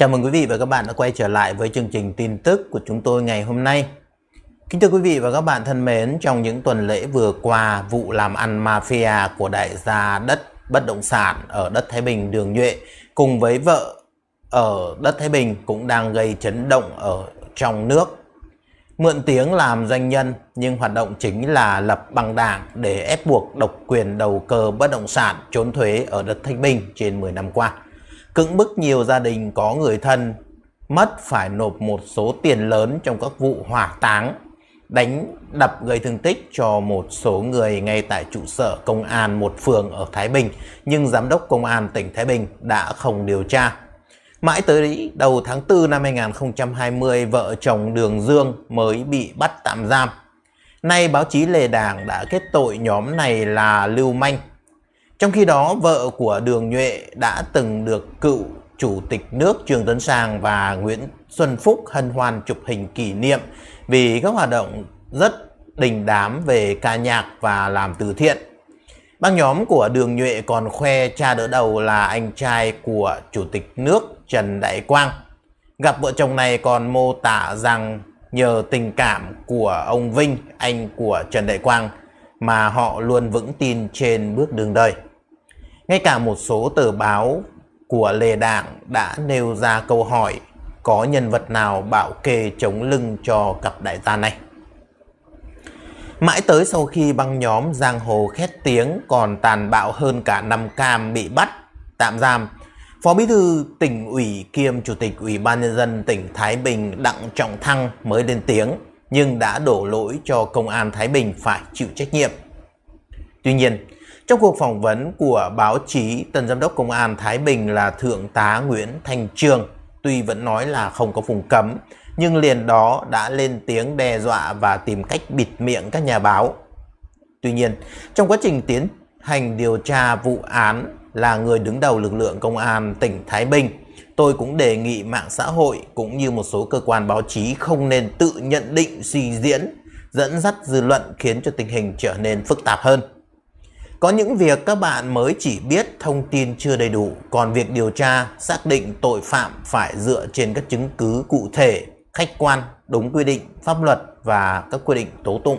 Chào mừng quý vị và các bạn đã quay trở lại với chương trình tin tức của chúng tôi ngày hôm nay. Kính thưa quý vị và các bạn thân mến, trong những tuần lễ vừa qua, vụ làm ăn mafia của đại gia đất bất động sản ở đất Thái Bình Đường Nhuệ cùng với vợ ở đất Thái Bình cũng đang gây chấn động ở trong nước. Mượn tiếng làm doanh nhân nhưng hoạt động chính là lập băng đảng để ép buộc độc quyền đầu cơ bất động sản trốn thuế ở đất Thái Bình trên 10 năm qua cưỡng bức nhiều gia đình có người thân mất phải nộp một số tiền lớn trong các vụ hỏa táng, đánh đập gây thương tích cho một số người ngay tại trụ sở công an một phường ở Thái Bình, nhưng giám đốc công an tỉnh Thái Bình đã không điều tra. Mãi tới đầu tháng 4 năm 2020, vợ chồng Đường Dương mới bị bắt tạm giam. Nay báo chí Lê Đảng đã kết tội nhóm này là lưu manh trong khi đó, vợ của Đường Nhuệ đã từng được cựu Chủ tịch nước Trường Tấn Sang và Nguyễn Xuân Phúc hân hoan chụp hình kỷ niệm vì các hoạt động rất đình đám về ca nhạc và làm từ thiện. Băng nhóm của Đường Nhuệ còn khoe cha đỡ đầu là anh trai của Chủ tịch nước Trần Đại Quang. Gặp vợ chồng này còn mô tả rằng nhờ tình cảm của ông Vinh, anh của Trần Đại Quang, mà họ luôn vững tin trên bước đường đời. Ngay cả một số tờ báo của lề đảng đã nêu ra câu hỏi có nhân vật nào bảo kê chống lưng cho cặp đại gia này. Mãi tới sau khi băng nhóm giang hồ khét tiếng còn tàn bạo hơn cả năm cam bị bắt, tạm giam, Phó Bí thư tỉnh ủy kiêm Chủ tịch Ủy ban Nhân dân tỉnh Thái Bình Đặng Trọng Thăng mới lên tiếng nhưng đã đổ lỗi cho Công an Thái Bình phải chịu trách nhiệm. Tuy nhiên, trong cuộc phỏng vấn của báo chí, tân giám đốc công an Thái Bình là Thượng tá Nguyễn Thành Trường tuy vẫn nói là không có vùng cấm, nhưng liền đó đã lên tiếng đe dọa và tìm cách bịt miệng các nhà báo. Tuy nhiên, trong quá trình tiến hành điều tra vụ án là người đứng đầu lực lượng công an tỉnh Thái Bình, tôi cũng đề nghị mạng xã hội cũng như một số cơ quan báo chí không nên tự nhận định suy diễn, dẫn dắt dư luận khiến cho tình hình trở nên phức tạp hơn. Có những việc các bạn mới chỉ biết thông tin chưa đầy đủ, còn việc điều tra, xác định tội phạm phải dựa trên các chứng cứ cụ thể, khách quan, đúng quy định, pháp luật và các quy định tố tụng.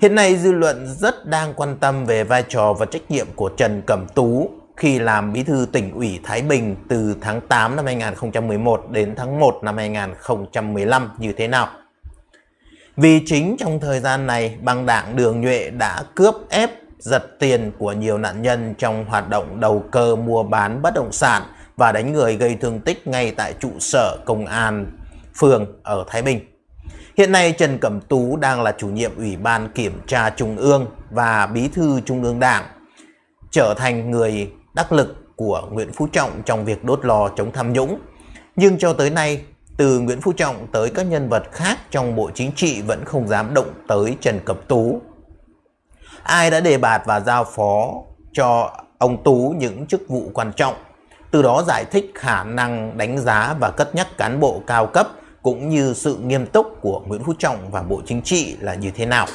Hiện nay dư luận rất đang quan tâm về vai trò và trách nhiệm của Trần Cẩm Tú khi làm bí thư tỉnh ủy Thái Bình từ tháng 8 năm 2011 đến tháng 1 năm 2015 như thế nào. Vì chính trong thời gian này, băng đảng đường nhuệ đã cướp ép giật tiền của nhiều nạn nhân trong hoạt động đầu cơ mua bán bất động sản và đánh người gây thương tích ngay tại trụ sở công an phường ở Thái Bình. Hiện nay Trần Cẩm Tú đang là chủ nhiệm Ủy ban Kiểm tra Trung ương và Bí thư Trung ương Đảng, trở thành người đắc lực của Nguyễn Phú Trọng trong việc đốt lò chống tham nhũng. Nhưng cho tới nay, từ Nguyễn Phú Trọng tới các nhân vật khác trong Bộ Chính trị vẫn không dám động tới Trần Cẩm Tú. Ai đã đề bạt và giao phó cho ông Tú những chức vụ quan trọng, từ đó giải thích khả năng đánh giá và cất nhắc cán bộ cao cấp cũng như sự nghiêm túc của Nguyễn Phú Trọng và Bộ Chính trị là như thế nào.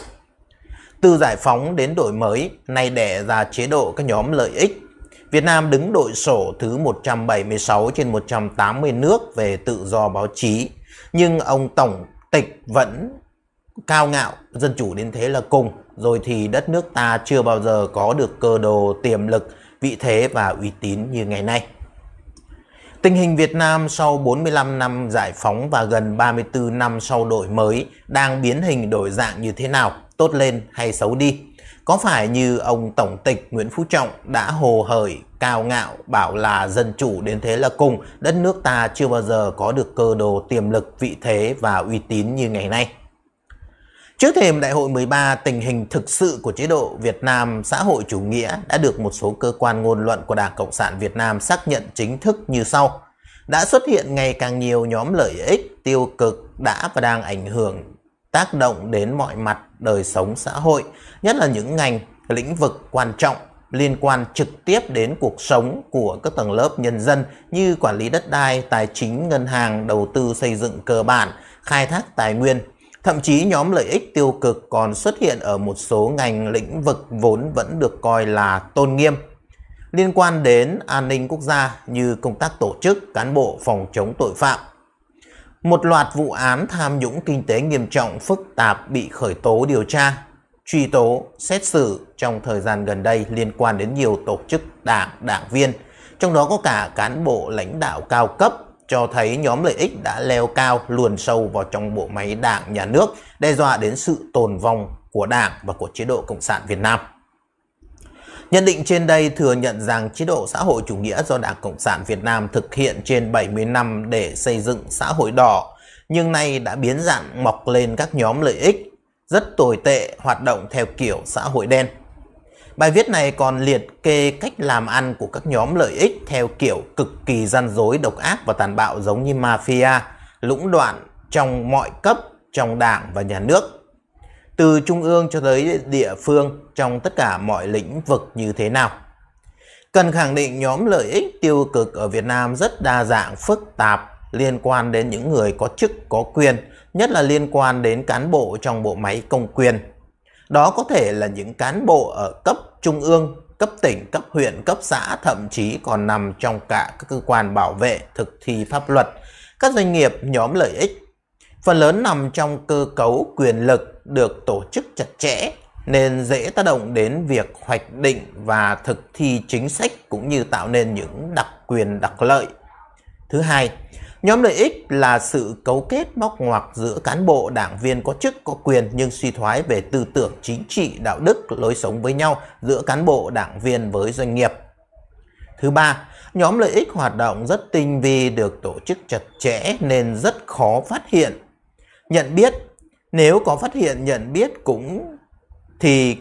Từ giải phóng đến đổi mới, nay đẻ ra chế độ các nhóm lợi ích Việt Nam đứng đội sổ thứ 176 trên 180 nước về tự do báo chí. Nhưng ông Tổng tịch vẫn cao ngạo, dân chủ đến thế là cùng. Rồi thì đất nước ta chưa bao giờ có được cơ đồ, tiềm lực, vị thế và uy tín như ngày nay. Tình hình Việt Nam sau 45 năm giải phóng và gần 34 năm sau đổi mới đang biến hình đổi dạng như thế nào, tốt lên hay xấu đi? Có phải như ông Tổng tịch Nguyễn Phú Trọng đã hồ hởi, cao ngạo, bảo là dân chủ đến thế là cùng, đất nước ta chưa bao giờ có được cơ đồ tiềm lực, vị thế và uy tín như ngày nay? Trước thềm Đại hội 13, tình hình thực sự của chế độ Việt Nam xã hội chủ nghĩa đã được một số cơ quan ngôn luận của Đảng Cộng sản Việt Nam xác nhận chính thức như sau. Đã xuất hiện ngày càng nhiều nhóm lợi ích tiêu cực đã và đang ảnh hưởng tác động đến mọi mặt đời sống xã hội, nhất là những ngành, lĩnh vực quan trọng liên quan trực tiếp đến cuộc sống của các tầng lớp nhân dân như quản lý đất đai, tài chính, ngân hàng, đầu tư xây dựng cơ bản, khai thác tài nguyên. Thậm chí nhóm lợi ích tiêu cực còn xuất hiện ở một số ngành lĩnh vực vốn vẫn được coi là tôn nghiêm. Liên quan đến an ninh quốc gia như công tác tổ chức, cán bộ, phòng chống tội phạm, một loạt vụ án tham nhũng kinh tế nghiêm trọng phức tạp bị khởi tố điều tra, truy tố, xét xử trong thời gian gần đây liên quan đến nhiều tổ chức đảng, đảng viên, trong đó có cả cán bộ lãnh đạo cao cấp cho thấy nhóm lợi ích đã leo cao luồn sâu vào trong bộ máy đảng nhà nước, đe dọa đến sự tồn vong của đảng và của chế độ Cộng sản Việt Nam. Nhận định trên đây thừa nhận rằng chế độ xã hội chủ nghĩa do Đảng Cộng sản Việt Nam thực hiện trên 70 năm để xây dựng xã hội đỏ, nhưng nay đã biến dạng mọc lên các nhóm lợi ích, rất tồi tệ hoạt động theo kiểu xã hội đen. Bài viết này còn liệt kê cách làm ăn của các nhóm lợi ích theo kiểu cực kỳ gian dối, độc ác và tàn bạo giống như mafia, lũng đoạn trong mọi cấp, trong đảng và nhà nước từ trung ương cho tới địa phương trong tất cả mọi lĩnh vực như thế nào. Cần khẳng định nhóm lợi ích tiêu cực ở Việt Nam rất đa dạng, phức tạp, liên quan đến những người có chức, có quyền, nhất là liên quan đến cán bộ trong bộ máy công quyền. Đó có thể là những cán bộ ở cấp trung ương, cấp tỉnh, cấp huyện, cấp xã, thậm chí còn nằm trong cả các cơ quan bảo vệ, thực thi pháp luật, các doanh nghiệp, nhóm lợi ích. Phần lớn nằm trong cơ cấu quyền lực được tổ chức chặt chẽ nên dễ tác động đến việc hoạch định và thực thi chính sách cũng như tạo nên những đặc quyền đặc lợi. Thứ hai, nhóm lợi ích là sự cấu kết móc ngoặc giữa cán bộ, đảng viên có chức có quyền nhưng suy thoái về tư tưởng chính trị, đạo đức, lối sống với nhau giữa cán bộ, đảng viên với doanh nghiệp. Thứ ba, nhóm lợi ích hoạt động rất tinh vi được tổ chức chặt chẽ nên rất khó phát hiện, nhận biết nếu có phát hiện nhận biết cũng thì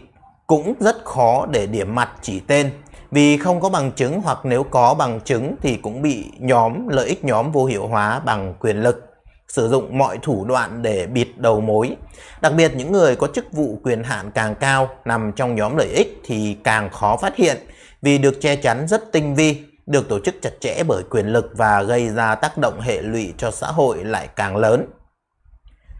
cũng rất khó để điểm mặt chỉ tên vì không có bằng chứng hoặc nếu có bằng chứng thì cũng bị nhóm lợi ích nhóm vô hiệu hóa bằng quyền lực sử dụng mọi thủ đoạn để bịt đầu mối. Đặc biệt những người có chức vụ quyền hạn càng cao nằm trong nhóm lợi ích thì càng khó phát hiện vì được che chắn rất tinh vi, được tổ chức chặt chẽ bởi quyền lực và gây ra tác động hệ lụy cho xã hội lại càng lớn.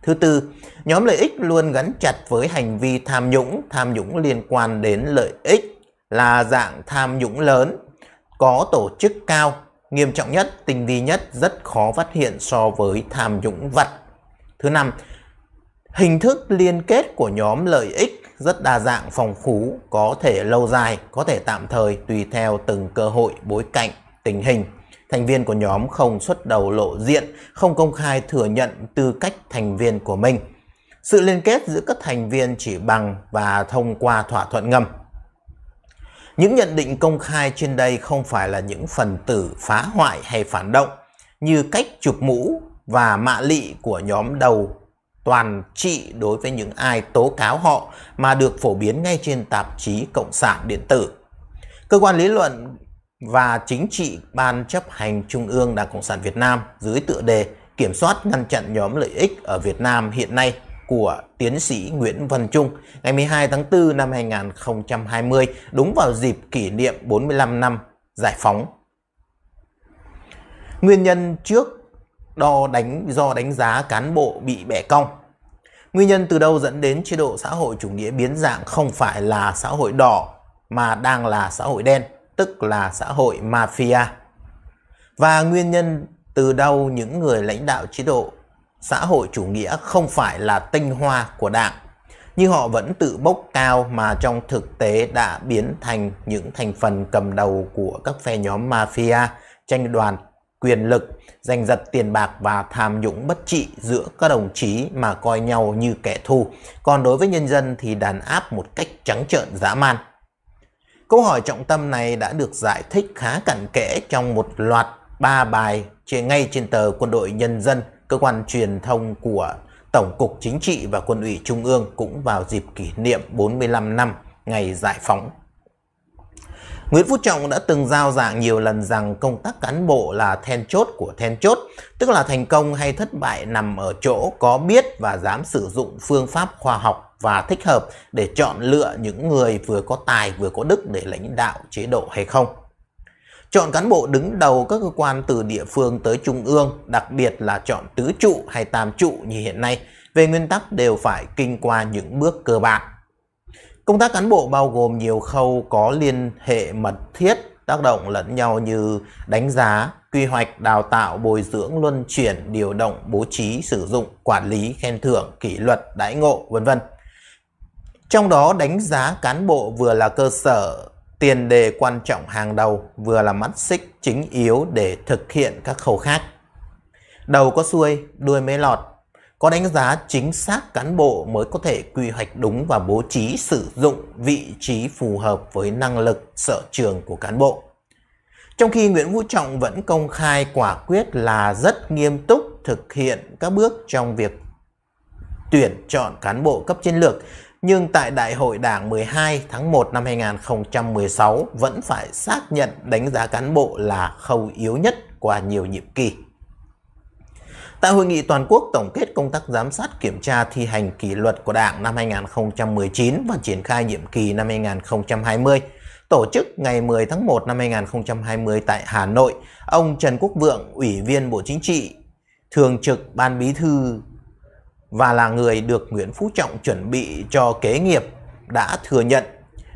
Thứ tư, nhóm lợi ích luôn gắn chặt với hành vi tham nhũng, tham nhũng liên quan đến lợi ích là dạng tham nhũng lớn, có tổ chức cao, nghiêm trọng nhất, tinh vi nhất, rất khó phát hiện so với tham nhũng vật. Thứ năm, hình thức liên kết của nhóm lợi ích rất đa dạng phong phú, có thể lâu dài, có thể tạm thời tùy theo từng cơ hội, bối cảnh, tình hình thành viên của nhóm không xuất đầu lộ diện, không công khai thừa nhận tư cách thành viên của mình. Sự liên kết giữa các thành viên chỉ bằng và thông qua thỏa thuận ngầm. Những nhận định công khai trên đây không phải là những phần tử phá hoại hay phản động, như cách chụp mũ và mạ lị của nhóm đầu toàn trị đối với những ai tố cáo họ mà được phổ biến ngay trên tạp chí Cộng sản điện tử. Cơ quan lý luận và chính trị Ban chấp hành Trung ương Đảng Cộng sản Việt Nam dưới tựa đề Kiểm soát ngăn chặn nhóm lợi ích ở Việt Nam hiện nay của tiến sĩ Nguyễn Văn Trung ngày 12 tháng 4 năm 2020 đúng vào dịp kỷ niệm 45 năm giải phóng. Nguyên nhân trước đo đánh do đánh giá cán bộ bị bẻ cong. Nguyên nhân từ đâu dẫn đến chế độ xã hội chủ nghĩa biến dạng không phải là xã hội đỏ mà đang là xã hội đen tức là xã hội mafia. Và nguyên nhân từ đâu những người lãnh đạo chế độ xã hội chủ nghĩa không phải là tinh hoa của đảng, nhưng họ vẫn tự bốc cao mà trong thực tế đã biến thành những thành phần cầm đầu của các phe nhóm mafia, tranh đoàn, quyền lực, giành giật tiền bạc và tham nhũng bất trị giữa các đồng chí mà coi nhau như kẻ thù, còn đối với nhân dân thì đàn áp một cách trắng trợn dã man. Câu hỏi trọng tâm này đã được giải thích khá cặn kẽ trong một loạt ba bài trên ngay trên tờ Quân đội Nhân dân, cơ quan truyền thông của Tổng cục Chính trị và Quân ủy Trung ương cũng vào dịp kỷ niệm 45 năm ngày giải phóng. Nguyễn Phú Trọng đã từng giao giảng nhiều lần rằng công tác cán bộ là then chốt của then chốt, tức là thành công hay thất bại nằm ở chỗ có biết và dám sử dụng phương pháp khoa học và thích hợp để chọn lựa những người vừa có tài vừa có đức để lãnh đạo chế độ hay không. Chọn cán bộ đứng đầu các cơ quan từ địa phương tới trung ương, đặc biệt là chọn tứ trụ hay tam trụ như hiện nay, về nguyên tắc đều phải kinh qua những bước cơ bản. Công tác cán bộ bao gồm nhiều khâu có liên hệ mật thiết, tác động lẫn nhau như đánh giá, quy hoạch, đào tạo, bồi dưỡng, luân chuyển, điều động, bố trí, sử dụng, quản lý, khen thưởng, kỷ luật, đãi ngộ, vân vân. Trong đó đánh giá cán bộ vừa là cơ sở, tiền đề quan trọng hàng đầu, vừa là mắt xích chính yếu để thực hiện các khâu khác. Đầu có xuôi, đuôi mới lọt. Có đánh giá chính xác cán bộ mới có thể quy hoạch đúng và bố trí sử dụng vị trí phù hợp với năng lực sở trường của cán bộ. Trong khi Nguyễn Vũ Trọng vẫn công khai quả quyết là rất nghiêm túc thực hiện các bước trong việc tuyển chọn cán bộ cấp chiến lược nhưng tại Đại hội Đảng 12 tháng 1 năm 2016 vẫn phải xác nhận đánh giá cán bộ là khâu yếu nhất qua nhiều nhiệm kỳ. Tại hội nghị toàn quốc tổng kết công tác giám sát kiểm tra thi hành kỷ luật của Đảng năm 2019 và triển khai nhiệm kỳ năm 2020, tổ chức ngày 10 tháng 1 năm 2020 tại Hà Nội, ông Trần Quốc Vượng, Ủy viên Bộ Chính trị, Thường trực Ban Bí thư và là người được Nguyễn Phú Trọng chuẩn bị cho kế nghiệp đã thừa nhận.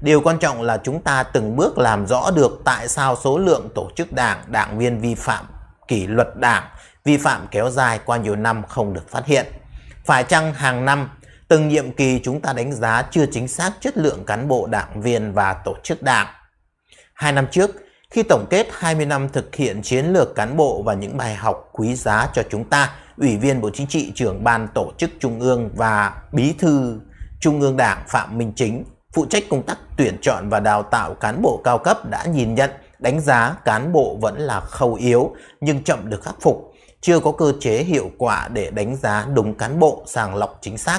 Điều quan trọng là chúng ta từng bước làm rõ được tại sao số lượng tổ chức đảng, đảng viên vi phạm kỷ luật đảng, vi phạm kéo dài qua nhiều năm không được phát hiện. Phải chăng hàng năm, từng nhiệm kỳ chúng ta đánh giá chưa chính xác chất lượng cán bộ đảng viên và tổ chức đảng? Hai năm trước, khi tổng kết 20 năm thực hiện chiến lược cán bộ và những bài học quý giá cho chúng ta, Ủy viên Bộ Chính trị trưởng Ban Tổ chức Trung ương và Bí thư Trung ương Đảng Phạm Minh Chính, phụ trách công tác tuyển chọn và đào tạo cán bộ cao cấp đã nhìn nhận, đánh giá cán bộ vẫn là khâu yếu nhưng chậm được khắc phục, chưa có cơ chế hiệu quả để đánh giá đúng cán bộ sàng lọc chính xác.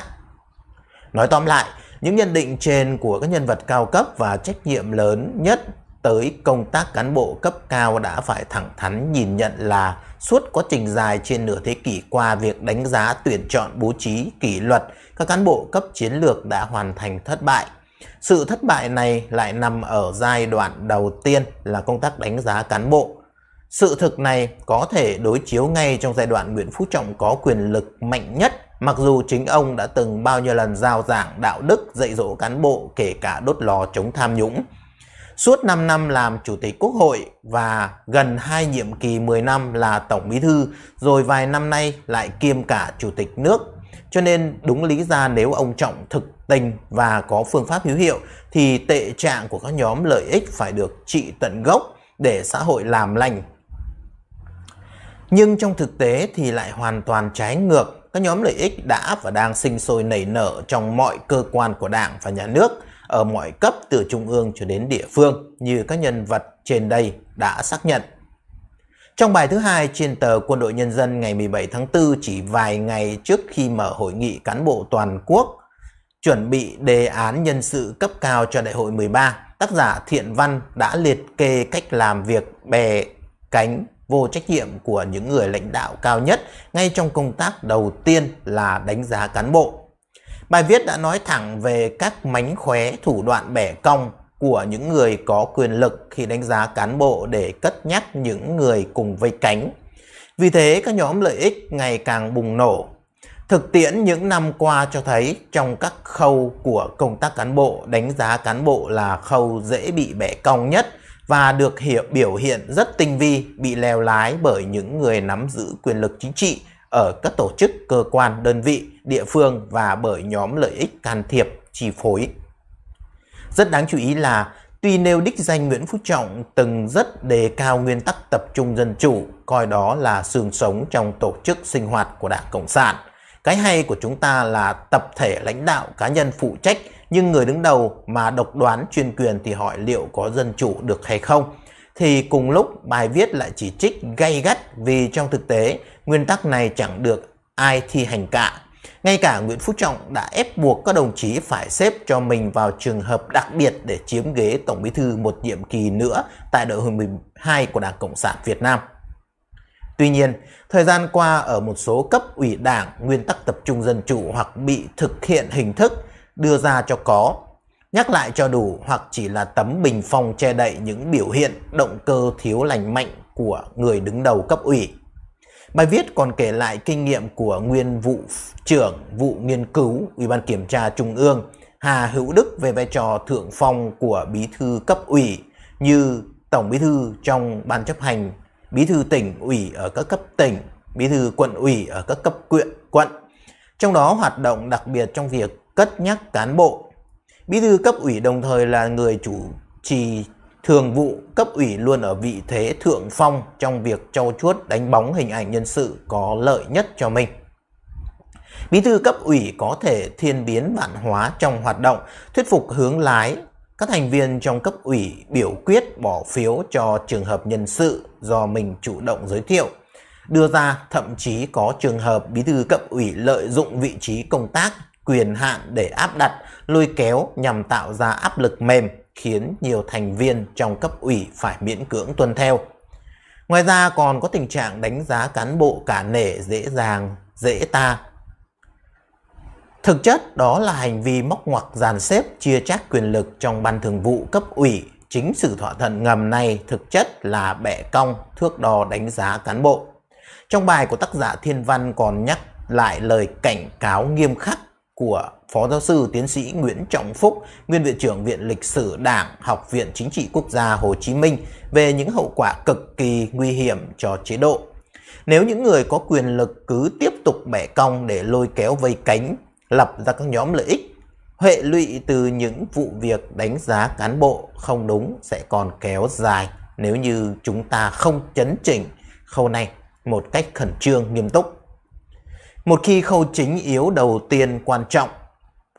Nói tóm lại, những nhận định trên của các nhân vật cao cấp và trách nhiệm lớn nhất tới công tác cán bộ cấp cao đã phải thẳng thắn nhìn nhận là suốt quá trình dài trên nửa thế kỷ qua việc đánh giá tuyển chọn bố trí kỷ luật các cán bộ cấp chiến lược đã hoàn thành thất bại. Sự thất bại này lại nằm ở giai đoạn đầu tiên là công tác đánh giá cán bộ. Sự thực này có thể đối chiếu ngay trong giai đoạn Nguyễn Phú Trọng có quyền lực mạnh nhất mặc dù chính ông đã từng bao nhiêu lần giao giảng đạo đức dạy dỗ cán bộ kể cả đốt lò chống tham nhũng suốt 5 năm làm Chủ tịch Quốc hội và gần hai nhiệm kỳ 10 năm là Tổng Bí Thư, rồi vài năm nay lại kiêm cả Chủ tịch nước. Cho nên đúng lý ra nếu ông Trọng thực tình và có phương pháp hữu hiệu thì tệ trạng của các nhóm lợi ích phải được trị tận gốc để xã hội làm lành. Nhưng trong thực tế thì lại hoàn toàn trái ngược các nhóm lợi ích đã và đang sinh sôi nảy nở trong mọi cơ quan của đảng và nhà nước ở mọi cấp từ trung ương cho đến địa phương như các nhân vật trên đây đã xác nhận. Trong bài thứ hai trên tờ Quân đội Nhân dân ngày 17 tháng 4 chỉ vài ngày trước khi mở hội nghị cán bộ toàn quốc chuẩn bị đề án nhân sự cấp cao cho đại hội 13, tác giả Thiện Văn đã liệt kê cách làm việc bè cánh vô trách nhiệm của những người lãnh đạo cao nhất ngay trong công tác đầu tiên là đánh giá cán bộ. Bài viết đã nói thẳng về các mánh khóe thủ đoạn bẻ cong của những người có quyền lực khi đánh giá cán bộ để cất nhắc những người cùng vây cánh. Vì thế các nhóm lợi ích ngày càng bùng nổ. Thực tiễn những năm qua cho thấy trong các khâu của công tác cán bộ, đánh giá cán bộ là khâu dễ bị bẻ cong nhất và được hiểu biểu hiện rất tinh vi, bị leo lái bởi những người nắm giữ quyền lực chính trị ở các tổ chức, cơ quan, đơn vị địa phương và bởi nhóm lợi ích can thiệp, chi phối. Rất đáng chú ý là tuy nêu đích danh Nguyễn Phú Trọng từng rất đề cao nguyên tắc tập trung dân chủ, coi đó là xương sống trong tổ chức sinh hoạt của Đảng Cộng sản. Cái hay của chúng ta là tập thể lãnh đạo cá nhân phụ trách nhưng người đứng đầu mà độc đoán chuyên quyền thì hỏi liệu có dân chủ được hay không thì cùng lúc bài viết lại chỉ trích gay gắt vì trong thực tế nguyên tắc này chẳng được ai thi hành cả ngay cả Nguyễn Phú Trọng đã ép buộc các đồng chí phải xếp cho mình vào trường hợp đặc biệt để chiếm ghế Tổng Bí thư một nhiệm kỳ nữa tại đại hội 12 của Đảng Cộng sản Việt Nam. Tuy nhiên, thời gian qua ở một số cấp ủy đảng nguyên tắc tập trung dân chủ hoặc bị thực hiện hình thức đưa ra cho có, nhắc lại cho đủ hoặc chỉ là tấm bình phong che đậy những biểu hiện động cơ thiếu lành mạnh của người đứng đầu cấp ủy. Bài viết còn kể lại kinh nghiệm của nguyên vụ trưởng vụ nghiên cứu Ủy ban Kiểm tra Trung ương Hà Hữu Đức về vai trò thượng phong của bí thư cấp ủy như Tổng Bí Thư trong Ban chấp hành, Bí thư tỉnh ủy ở các cấp tỉnh, Bí thư quận ủy ở các cấp quyện, quận. Trong đó hoạt động đặc biệt trong việc cất nhắc cán bộ. Bí thư cấp ủy đồng thời là người chủ trì thường vụ cấp ủy luôn ở vị thế thượng phong trong việc trau chuốt đánh bóng hình ảnh nhân sự có lợi nhất cho mình. Bí thư cấp ủy có thể thiên biến vạn hóa trong hoạt động, thuyết phục hướng lái các thành viên trong cấp ủy biểu quyết bỏ phiếu cho trường hợp nhân sự do mình chủ động giới thiệu. Đưa ra thậm chí có trường hợp bí thư cấp ủy lợi dụng vị trí công tác, quyền hạn để áp đặt, lôi kéo nhằm tạo ra áp lực mềm khiến nhiều thành viên trong cấp ủy phải miễn cưỡng tuân theo. Ngoài ra còn có tình trạng đánh giá cán bộ cả nể dễ dàng, dễ ta. Thực chất đó là hành vi móc ngoặc dàn xếp chia chác quyền lực trong ban thường vụ cấp ủy. Chính sự thỏa thuận ngầm này thực chất là bẻ cong, thước đo đánh giá cán bộ. Trong bài của tác giả Thiên Văn còn nhắc lại lời cảnh cáo nghiêm khắc của Phó Giáo sư Tiến sĩ Nguyễn Trọng Phúc, Nguyên Viện trưởng Viện Lịch sử Đảng, Học viện Chính trị Quốc gia Hồ Chí Minh về những hậu quả cực kỳ nguy hiểm cho chế độ. Nếu những người có quyền lực cứ tiếp tục bẻ cong để lôi kéo vây cánh, lập ra các nhóm lợi ích, hệ lụy từ những vụ việc đánh giá cán bộ không đúng sẽ còn kéo dài nếu như chúng ta không chấn chỉnh khâu này một cách khẩn trương nghiêm túc. Một khi khâu chính yếu đầu tiên quan trọng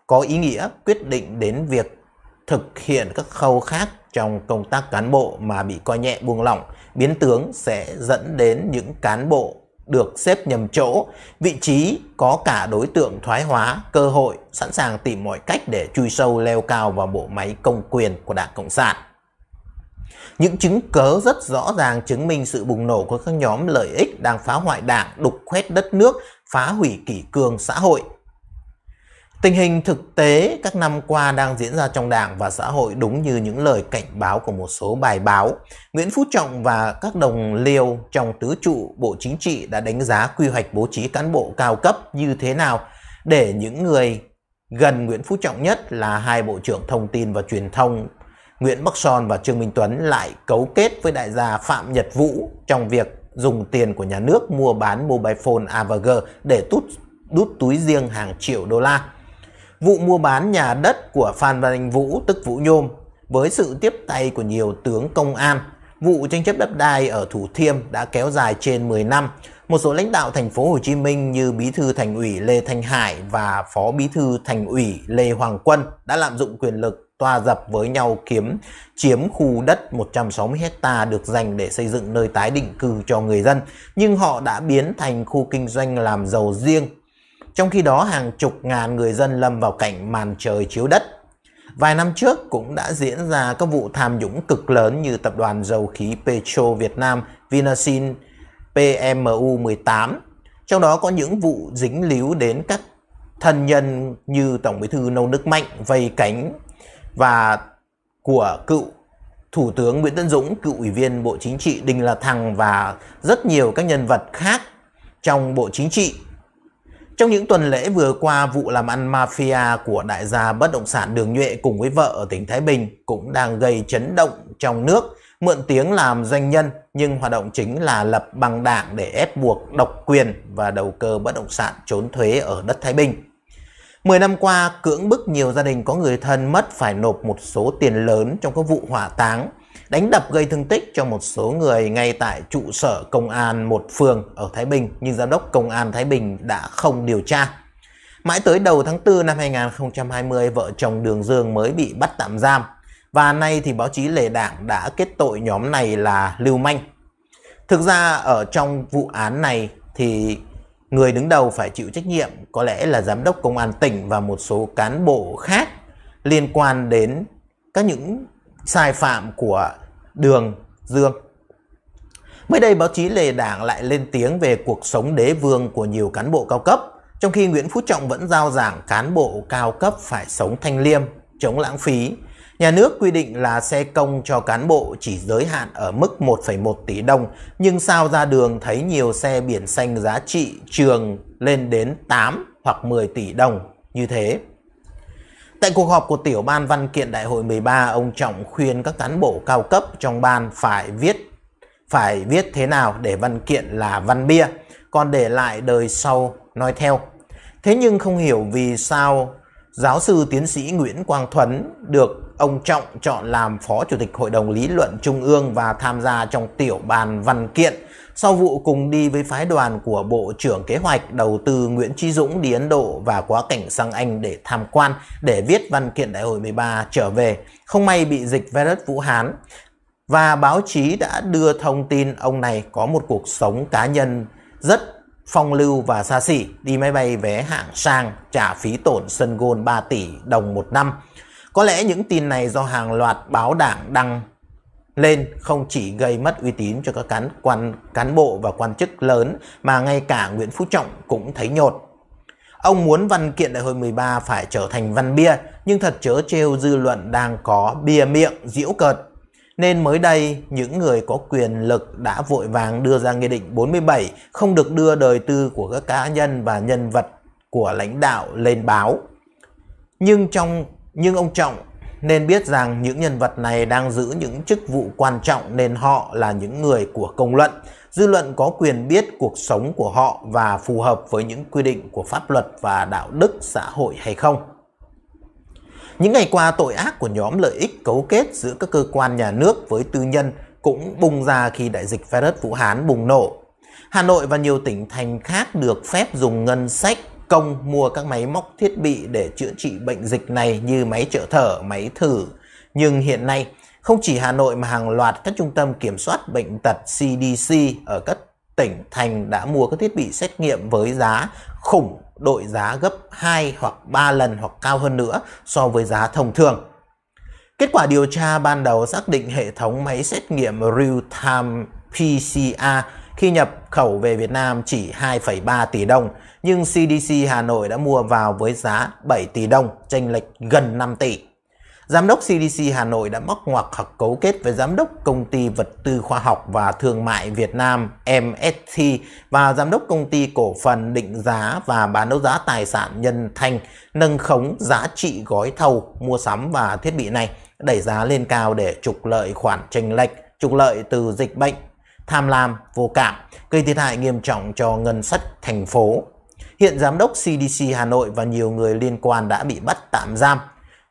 có ý nghĩa quyết định đến việc thực hiện các khâu khác trong công tác cán bộ mà bị coi nhẹ buông lỏng, biến tướng sẽ dẫn đến những cán bộ được xếp nhầm chỗ, vị trí có cả đối tượng thoái hóa, cơ hội, sẵn sàng tìm mọi cách để chui sâu leo cao vào bộ máy công quyền của Đảng Cộng sản. Những chứng cớ rất rõ ràng chứng minh sự bùng nổ của các nhóm lợi ích đang phá hoại đảng, đục khoét đất nước, phá hủy kỷ cương xã hội. Tình hình thực tế các năm qua đang diễn ra trong đảng và xã hội đúng như những lời cảnh báo của một số bài báo. Nguyễn Phú Trọng và các đồng liêu trong tứ trụ Bộ Chính trị đã đánh giá quy hoạch bố trí cán bộ cao cấp như thế nào để những người gần Nguyễn Phú Trọng nhất là hai Bộ trưởng Thông tin và Truyền thông Nguyễn Bắc Son và Trương Minh Tuấn lại cấu kết với đại gia Phạm Nhật Vũ trong việc dùng tiền của nhà nước mua bán mobile phone AVG để tút đút túi riêng hàng triệu đô la. Vụ mua bán nhà đất của Phan Văn Anh Vũ tức Vũ Nhôm với sự tiếp tay của nhiều tướng công an, vụ tranh chấp đất đai ở Thủ Thiêm đã kéo dài trên 10 năm. Một số lãnh đạo thành phố Hồ Chí Minh như Bí thư Thành ủy Lê Thanh Hải và Phó Bí thư Thành ủy Lê Hoàng Quân đã lạm dụng quyền lực toa dập với nhau kiếm chiếm khu đất 160 hecta được dành để xây dựng nơi tái định cư cho người dân, nhưng họ đã biến thành khu kinh doanh làm giàu riêng. Trong khi đó hàng chục ngàn người dân lâm vào cảnh màn trời chiếu đất. Vài năm trước cũng đã diễn ra các vụ tham nhũng cực lớn như tập đoàn dầu khí Petro Việt Nam Vinasin PMU 18, trong đó có những vụ dính líu đến các thân nhân như Tổng bí thư Nông Đức Mạnh vây cánh và của cựu Thủ tướng Nguyễn Tân Dũng, cựu ủy viên Bộ Chính trị Đinh La Thăng và rất nhiều các nhân vật khác trong Bộ Chính trị. Trong những tuần lễ vừa qua, vụ làm ăn mafia của đại gia bất động sản Đường Nhuệ cùng với vợ ở tỉnh Thái Bình cũng đang gây chấn động trong nước, mượn tiếng làm doanh nhân nhưng hoạt động chính là lập bằng đảng để ép buộc độc quyền và đầu cơ bất động sản trốn thuế ở đất Thái Bình. 10 năm qua, cưỡng bức nhiều gia đình có người thân mất phải nộp một số tiền lớn trong các vụ hỏa táng, đánh đập gây thương tích cho một số người ngay tại trụ sở công an một phường ở Thái Bình, nhưng giám đốc công an Thái Bình đã không điều tra. Mãi tới đầu tháng 4 năm 2020, vợ chồng Đường Dương mới bị bắt tạm giam. Và nay thì báo chí lề đảng đã kết tội nhóm này là lưu manh. Thực ra ở trong vụ án này thì người đứng đầu phải chịu trách nhiệm có lẽ là giám đốc công an tỉnh và một số cán bộ khác liên quan đến các những sai phạm của đường dương mới đây báo chí lề đảng lại lên tiếng về cuộc sống đế vương của nhiều cán bộ cao cấp trong khi nguyễn phú trọng vẫn giao giảng cán bộ cao cấp phải sống thanh liêm chống lãng phí Nhà nước quy định là xe công cho cán bộ chỉ giới hạn ở mức 1,1 tỷ đồng, nhưng sao ra đường thấy nhiều xe biển xanh giá trị trường lên đến 8 hoặc 10 tỷ đồng như thế. Tại cuộc họp của tiểu ban văn kiện đại hội 13, ông Trọng khuyên các cán bộ cao cấp trong ban phải viết phải viết thế nào để văn kiện là văn bia, còn để lại đời sau nói theo. Thế nhưng không hiểu vì sao giáo sư tiến sĩ Nguyễn Quang Thuấn được ông Trọng chọn làm Phó Chủ tịch Hội đồng Lý luận Trung ương và tham gia trong tiểu bàn văn kiện sau vụ cùng đi với phái đoàn của Bộ trưởng Kế hoạch Đầu tư Nguyễn Trí Dũng đi Ấn Độ và quá cảnh sang Anh để tham quan để viết văn kiện Đại hội 13 trở về, không may bị dịch virus Vũ Hán. Và báo chí đã đưa thông tin ông này có một cuộc sống cá nhân rất phong lưu và xa xỉ, đi máy bay vé hạng sang, trả phí tổn sân gôn 3 tỷ đồng một năm. Có lẽ những tin này do hàng loạt báo đảng đăng lên không chỉ gây mất uy tín cho các cán quan cán bộ và quan chức lớn mà ngay cả Nguyễn Phú Trọng cũng thấy nhột. Ông muốn văn kiện đại hội 13 phải trở thành văn bia, nhưng thật chớ trêu dư luận đang có bia miệng diễu cợt. Nên mới đây, những người có quyền lực đã vội vàng đưa ra Nghị định 47 không được đưa đời tư của các cá nhân và nhân vật của lãnh đạo lên báo. Nhưng trong nhưng ông Trọng nên biết rằng những nhân vật này đang giữ những chức vụ quan trọng nên họ là những người của công luận. Dư luận có quyền biết cuộc sống của họ và phù hợp với những quy định của pháp luật và đạo đức xã hội hay không. Những ngày qua, tội ác của nhóm lợi ích cấu kết giữa các cơ quan nhà nước với tư nhân cũng bùng ra khi đại dịch virus Vũ Hán bùng nổ. Hà Nội và nhiều tỉnh thành khác được phép dùng ngân sách công mua các máy móc thiết bị để chữa trị bệnh dịch này như máy trợ thở, máy thử. Nhưng hiện nay, không chỉ Hà Nội mà hàng loạt các trung tâm kiểm soát bệnh tật CDC ở các tỉnh thành đã mua các thiết bị xét nghiệm với giá khủng đội giá gấp 2 hoặc 3 lần hoặc cao hơn nữa so với giá thông thường. Kết quả điều tra ban đầu xác định hệ thống máy xét nghiệm real-time PCR khi nhập khẩu về Việt Nam chỉ 2,3 tỷ đồng, nhưng CDC Hà Nội đã mua vào với giá 7 tỷ đồng, chênh lệch gần 5 tỷ. Giám đốc CDC Hà Nội đã móc ngoặc hoặc cấu kết với Giám đốc Công ty Vật tư Khoa học và Thương mại Việt Nam MST và Giám đốc Công ty Cổ phần Định giá và Bán đấu giá Tài sản Nhân Thanh nâng khống giá trị gói thầu mua sắm và thiết bị này, đẩy giá lên cao để trục lợi khoản tranh lệch, trục lợi từ dịch bệnh tham lam, vô cảm, gây thiệt hại nghiêm trọng cho ngân sách thành phố. Hiện Giám đốc CDC Hà Nội và nhiều người liên quan đã bị bắt tạm giam.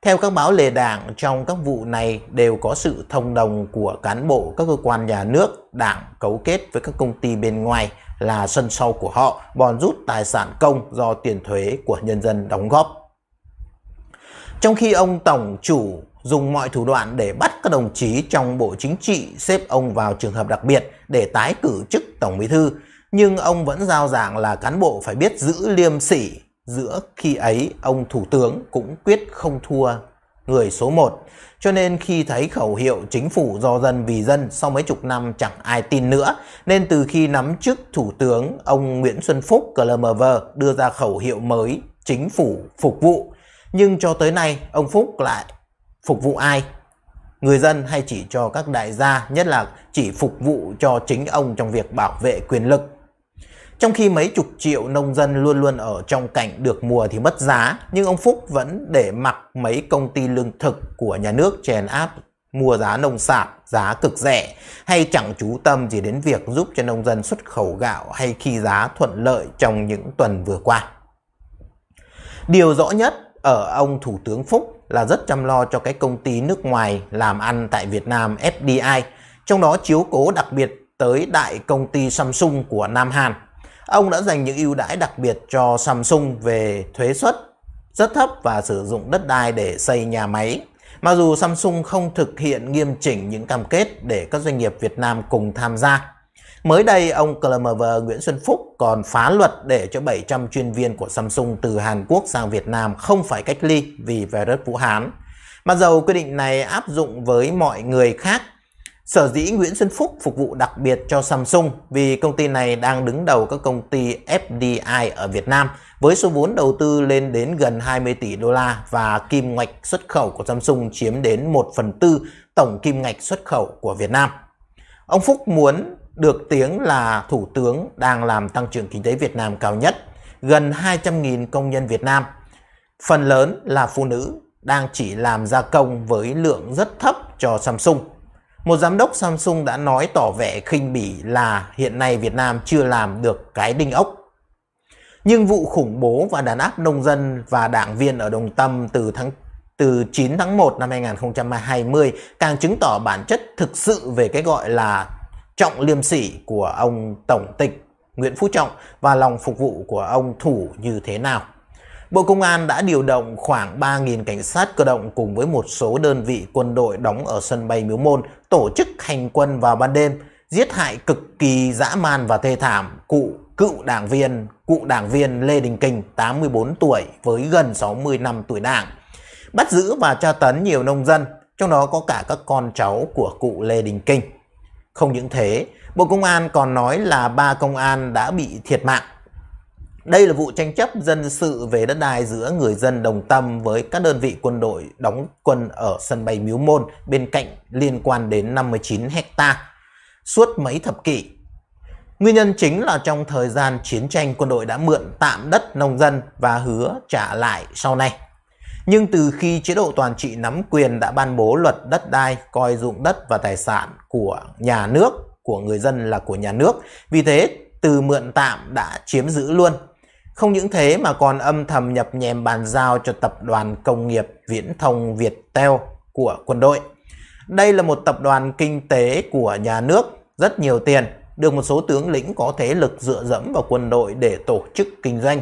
Theo các báo lề đảng, trong các vụ này đều có sự thông đồng của cán bộ các cơ quan nhà nước, đảng cấu kết với các công ty bên ngoài là sân sau của họ, bòn rút tài sản công do tiền thuế của nhân dân đóng góp. Trong khi ông Tổng chủ dùng mọi thủ đoạn để bắt các đồng chí trong Bộ Chính trị xếp ông vào trường hợp đặc biệt để tái cử chức Tổng Bí Thư, nhưng ông vẫn giao giảng là cán bộ phải biết giữ liêm sỉ. Giữa khi ấy, ông Thủ tướng cũng quyết không thua người số 1. Cho nên khi thấy khẩu hiệu chính phủ do dân vì dân sau mấy chục năm chẳng ai tin nữa, nên từ khi nắm chức Thủ tướng, ông Nguyễn Xuân Phúc Clemever đưa ra khẩu hiệu mới chính phủ phục vụ. Nhưng cho tới nay, ông Phúc lại phục vụ ai? người dân hay chỉ cho các đại gia, nhất là chỉ phục vụ cho chính ông trong việc bảo vệ quyền lực. Trong khi mấy chục triệu nông dân luôn luôn ở trong cảnh được mùa thì mất giá, nhưng ông Phúc vẫn để mặc mấy công ty lương thực của nhà nước chèn áp mua giá nông sản, giá cực rẻ hay chẳng chú tâm gì đến việc giúp cho nông dân xuất khẩu gạo hay khi giá thuận lợi trong những tuần vừa qua. Điều rõ nhất ở ông Thủ tướng Phúc là rất chăm lo cho cái công ty nước ngoài làm ăn tại Việt Nam FDI, trong đó chiếu cố đặc biệt tới đại công ty Samsung của Nam Hàn. Ông đã dành những ưu đãi đặc biệt cho Samsung về thuế suất rất thấp và sử dụng đất đai để xây nhà máy. Mặc dù Samsung không thực hiện nghiêm chỉnh những cam kết để các doanh nghiệp Việt Nam cùng tham gia, Mới đây, ông CLMV Nguyễn Xuân Phúc còn phá luật để cho 700 chuyên viên của Samsung từ Hàn Quốc sang Việt Nam không phải cách ly vì virus Vũ Hán. Mặc dầu quy định này áp dụng với mọi người khác, sở dĩ Nguyễn Xuân Phúc phục vụ đặc biệt cho Samsung vì công ty này đang đứng đầu các công ty FDI ở Việt Nam với số vốn đầu tư lên đến gần 20 tỷ đô la và kim ngạch xuất khẩu của Samsung chiếm đến 1 phần tư tổng kim ngạch xuất khẩu của Việt Nam. Ông Phúc muốn được tiếng là thủ tướng đang làm tăng trưởng kinh tế Việt Nam cao nhất, gần 200.000 công nhân Việt Nam. Phần lớn là phụ nữ đang chỉ làm gia công với lượng rất thấp cho Samsung. Một giám đốc Samsung đã nói tỏ vẻ khinh bỉ là hiện nay Việt Nam chưa làm được cái đinh ốc. Nhưng vụ khủng bố và đàn áp nông dân và đảng viên ở Đồng Tâm từ tháng từ 9 tháng 1 năm 2020 càng chứng tỏ bản chất thực sự về cái gọi là trọng liêm sỉ của ông Tổng tịch Nguyễn Phú Trọng và lòng phục vụ của ông Thủ như thế nào. Bộ Công an đã điều động khoảng 3.000 cảnh sát cơ động cùng với một số đơn vị quân đội đóng ở sân bay Miếu Môn tổ chức hành quân vào ban đêm, giết hại cực kỳ dã man và thê thảm cụ cựu đảng viên, cụ đảng viên Lê Đình Kình 84 tuổi với gần 60 năm tuổi đảng. Bắt giữ và tra tấn nhiều nông dân, trong đó có cả các con cháu của cụ Lê Đình Kình. Không những thế, Bộ Công an còn nói là ba công an đã bị thiệt mạng. Đây là vụ tranh chấp dân sự về đất đai giữa người dân đồng tâm với các đơn vị quân đội đóng quân ở sân bay Miếu Môn bên cạnh liên quan đến 59 hecta suốt mấy thập kỷ. Nguyên nhân chính là trong thời gian chiến tranh quân đội đã mượn tạm đất nông dân và hứa trả lại sau này. Nhưng từ khi chế độ toàn trị nắm quyền đã ban bố luật đất đai coi dụng đất và tài sản của nhà nước, của người dân là của nhà nước. Vì thế, từ mượn tạm đã chiếm giữ luôn. Không những thế mà còn âm thầm nhập nhèm bàn giao cho tập đoàn công nghiệp viễn thông viettel của quân đội. Đây là một tập đoàn kinh tế của nhà nước, rất nhiều tiền, được một số tướng lĩnh có thế lực dựa dẫm vào quân đội để tổ chức kinh doanh.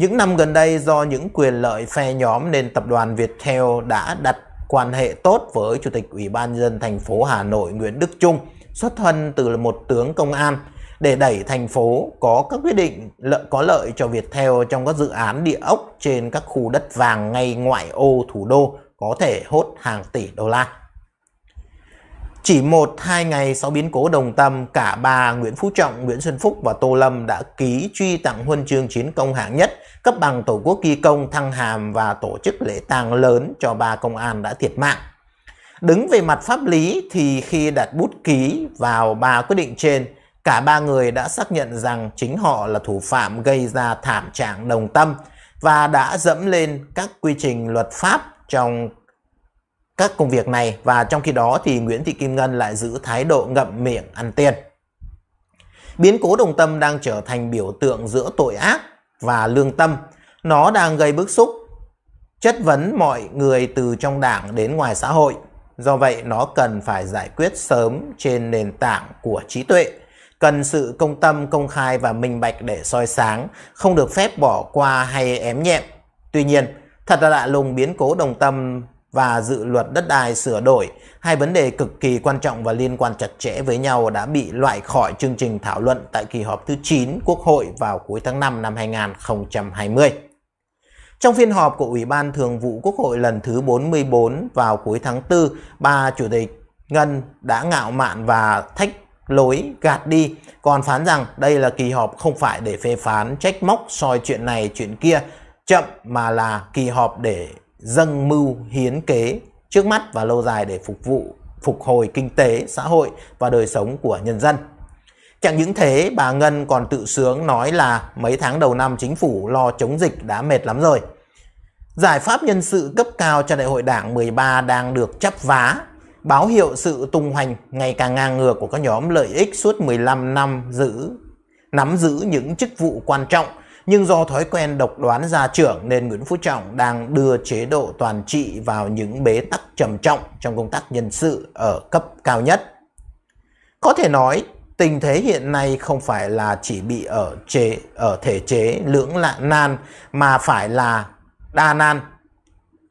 Những năm gần đây do những quyền lợi phe nhóm nên tập đoàn Viettel đã đặt quan hệ tốt với Chủ tịch Ủy ban dân thành phố Hà Nội Nguyễn Đức Trung, xuất thân từ một tướng công an, để đẩy thành phố có các quyết định lợi có lợi cho Viettel trong các dự án địa ốc trên các khu đất vàng ngay ngoại ô thủ đô có thể hốt hàng tỷ đô la. Chỉ một hai ngày sau biến cố đồng tâm, cả bà Nguyễn Phú Trọng, Nguyễn Xuân Phúc và Tô Lâm đã ký truy tặng huân chương chiến công hạng nhất, cấp bằng Tổ quốc ghi công thăng hàm và tổ chức lễ tang lớn cho ba công an đã thiệt mạng. Đứng về mặt pháp lý thì khi đặt bút ký vào ba quyết định trên, cả ba người đã xác nhận rằng chính họ là thủ phạm gây ra thảm trạng đồng tâm và đã dẫm lên các quy trình luật pháp trong các công việc này và trong khi đó thì Nguyễn Thị Kim Ngân lại giữ thái độ ngậm miệng ăn tiền. Biến cố đồng tâm đang trở thành biểu tượng giữa tội ác và lương tâm. Nó đang gây bức xúc, chất vấn mọi người từ trong đảng đến ngoài xã hội. Do vậy nó cần phải giải quyết sớm trên nền tảng của trí tuệ. Cần sự công tâm, công khai và minh bạch để soi sáng, không được phép bỏ qua hay ém nhẹm. Tuy nhiên, thật là lạ lùng biến cố đồng tâm và dự luật đất đai sửa đổi, hai vấn đề cực kỳ quan trọng và liên quan chặt chẽ với nhau đã bị loại khỏi chương trình thảo luận tại kỳ họp thứ 9 Quốc hội vào cuối tháng 5 năm 2020. Trong phiên họp của Ủy ban Thường vụ Quốc hội lần thứ 44 vào cuối tháng 4, bà Chủ tịch Ngân đã ngạo mạn và thách lối gạt đi, còn phán rằng đây là kỳ họp không phải để phê phán, trách móc, soi chuyện này chuyện kia, chậm mà là kỳ họp để dâng mưu hiến kế trước mắt và lâu dài để phục vụ phục hồi kinh tế, xã hội và đời sống của nhân dân. Chẳng những thế, bà Ngân còn tự sướng nói là mấy tháng đầu năm chính phủ lo chống dịch đã mệt lắm rồi. Giải pháp nhân sự cấp cao cho đại hội đảng 13 đang được chấp vá, báo hiệu sự tung hoành ngày càng ngang ngược của các nhóm lợi ích suốt 15 năm giữ nắm giữ những chức vụ quan trọng nhưng do thói quen độc đoán gia trưởng nên Nguyễn Phú Trọng đang đưa chế độ toàn trị vào những bế tắc trầm trọng trong công tác nhân sự ở cấp cao nhất. Có thể nói, tình thế hiện nay không phải là chỉ bị ở chế ở thể chế lưỡng lạ nan mà phải là đa nan.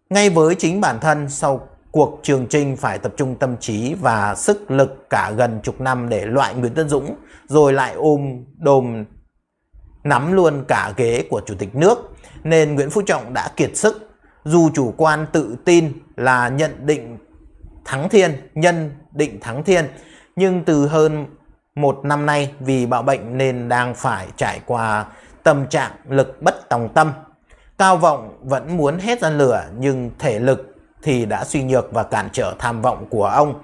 Ngay với chính bản thân sau cuộc trường trinh phải tập trung tâm trí và sức lực cả gần chục năm để loại Nguyễn Tân Dũng rồi lại ôm đồm nắm luôn cả ghế của Chủ tịch nước, nên Nguyễn Phú Trọng đã kiệt sức. Dù chủ quan tự tin là nhận định thắng thiên, nhân định thắng thiên, nhưng từ hơn một năm nay vì bạo bệnh nên đang phải trải qua tâm trạng lực bất tòng tâm. Cao vọng vẫn muốn hết ra lửa nhưng thể lực thì đã suy nhược và cản trở tham vọng của ông.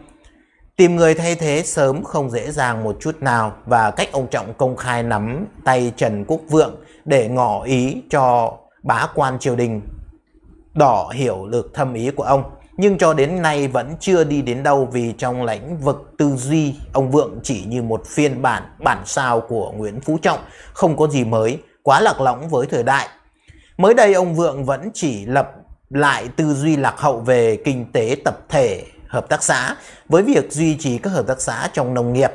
Tìm người thay thế sớm không dễ dàng một chút nào và cách ông Trọng công khai nắm tay Trần Quốc Vượng để ngỏ ý cho bá quan triều đình. Đỏ hiểu được thâm ý của ông, nhưng cho đến nay vẫn chưa đi đến đâu vì trong lãnh vực tư duy, ông Vượng chỉ như một phiên bản bản sao của Nguyễn Phú Trọng, không có gì mới, quá lạc lõng với thời đại. Mới đây ông Vượng vẫn chỉ lập lại tư duy lạc hậu về kinh tế tập thể hợp tác xã với việc duy trì các hợp tác xã trong nông nghiệp.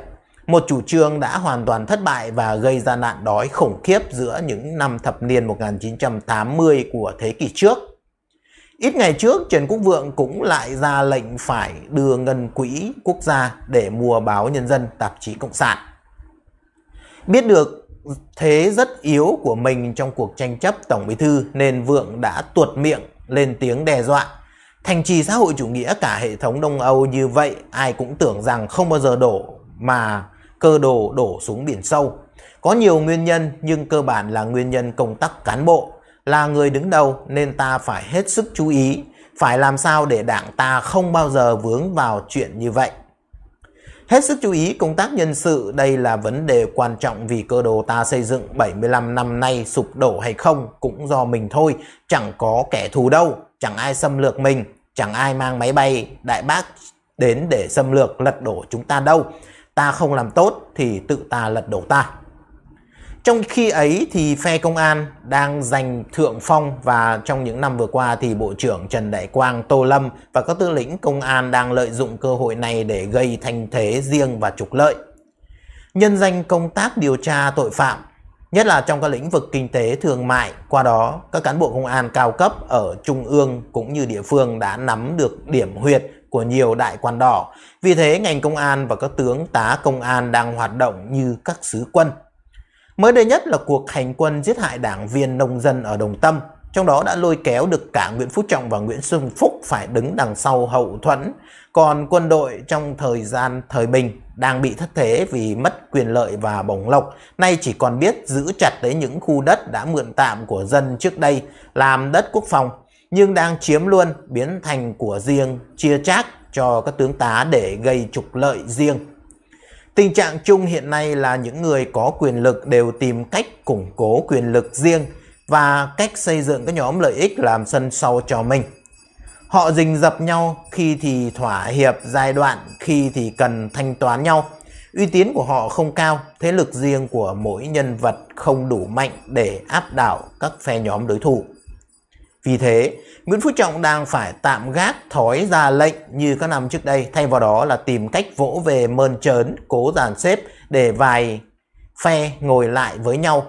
Một chủ trương đã hoàn toàn thất bại và gây ra nạn đói khủng khiếp giữa những năm thập niên 1980 của thế kỷ trước. Ít ngày trước, Trần Quốc Vượng cũng lại ra lệnh phải đưa ngân quỹ quốc gia để mua báo Nhân dân tạp chí Cộng sản. Biết được thế rất yếu của mình trong cuộc tranh chấp Tổng Bí Thư nên Vượng đã tuột miệng lên tiếng đe dọa Thành trì xã hội chủ nghĩa cả hệ thống Đông Âu như vậy ai cũng tưởng rằng không bao giờ đổ mà cơ đồ đổ xuống biển sâu. Có nhiều nguyên nhân nhưng cơ bản là nguyên nhân công tác cán bộ. Là người đứng đầu nên ta phải hết sức chú ý, phải làm sao để đảng ta không bao giờ vướng vào chuyện như vậy. Hết sức chú ý công tác nhân sự đây là vấn đề quan trọng vì cơ đồ ta xây dựng 75 năm nay sụp đổ hay không cũng do mình thôi, chẳng có kẻ thù đâu chẳng ai xâm lược mình, chẳng ai mang máy bay đại bác đến để xâm lược lật đổ chúng ta đâu. Ta không làm tốt thì tự ta lật đổ ta. Trong khi ấy thì phe công an đang giành thượng phong và trong những năm vừa qua thì Bộ trưởng Trần Đại Quang, Tô Lâm và các tư lĩnh công an đang lợi dụng cơ hội này để gây thành thế riêng và trục lợi. Nhân danh công tác điều tra tội phạm, nhất là trong các lĩnh vực kinh tế thương mại. Qua đó, các cán bộ công an cao cấp ở trung ương cũng như địa phương đã nắm được điểm huyệt của nhiều đại quan đỏ. Vì thế, ngành công an và các tướng tá công an đang hoạt động như các sứ quân. Mới đây nhất là cuộc hành quân giết hại đảng viên nông dân ở Đồng Tâm trong đó đã lôi kéo được cả Nguyễn Phú Trọng và Nguyễn Xuân Phúc phải đứng đằng sau hậu thuẫn. Còn quân đội trong thời gian thời bình đang bị thất thế vì mất quyền lợi và bổng lộc, nay chỉ còn biết giữ chặt lấy những khu đất đã mượn tạm của dân trước đây làm đất quốc phòng, nhưng đang chiếm luôn biến thành của riêng chia chác cho các tướng tá để gây trục lợi riêng. Tình trạng chung hiện nay là những người có quyền lực đều tìm cách củng cố quyền lực riêng – và cách xây dựng các nhóm lợi ích làm sân sau cho mình. Họ rình dập nhau khi thì thỏa hiệp giai đoạn, khi thì cần thanh toán nhau. Uy tín của họ không cao, thế lực riêng của mỗi nhân vật không đủ mạnh để áp đảo các phe nhóm đối thủ. Vì thế, Nguyễn Phú Trọng đang phải tạm gác thói ra lệnh như các năm trước đây, thay vào đó là tìm cách vỗ về mơn trớn, cố dàn xếp để vài phe ngồi lại với nhau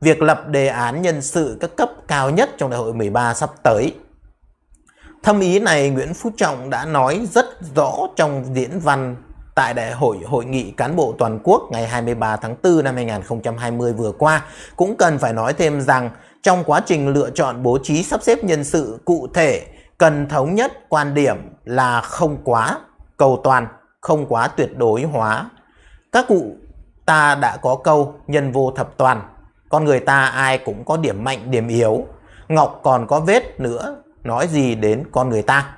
việc lập đề án nhân sự các cấp cao nhất trong đại hội 13 sắp tới. Thâm ý này Nguyễn Phú Trọng đã nói rất rõ trong diễn văn tại đại hội hội nghị cán bộ toàn quốc ngày 23 tháng 4 năm 2020 vừa qua. Cũng cần phải nói thêm rằng trong quá trình lựa chọn bố trí sắp xếp nhân sự cụ thể cần thống nhất quan điểm là không quá cầu toàn, không quá tuyệt đối hóa. Các cụ ta đã có câu nhân vô thập toàn con người ta ai cũng có điểm mạnh, điểm yếu. Ngọc còn có vết nữa, nói gì đến con người ta.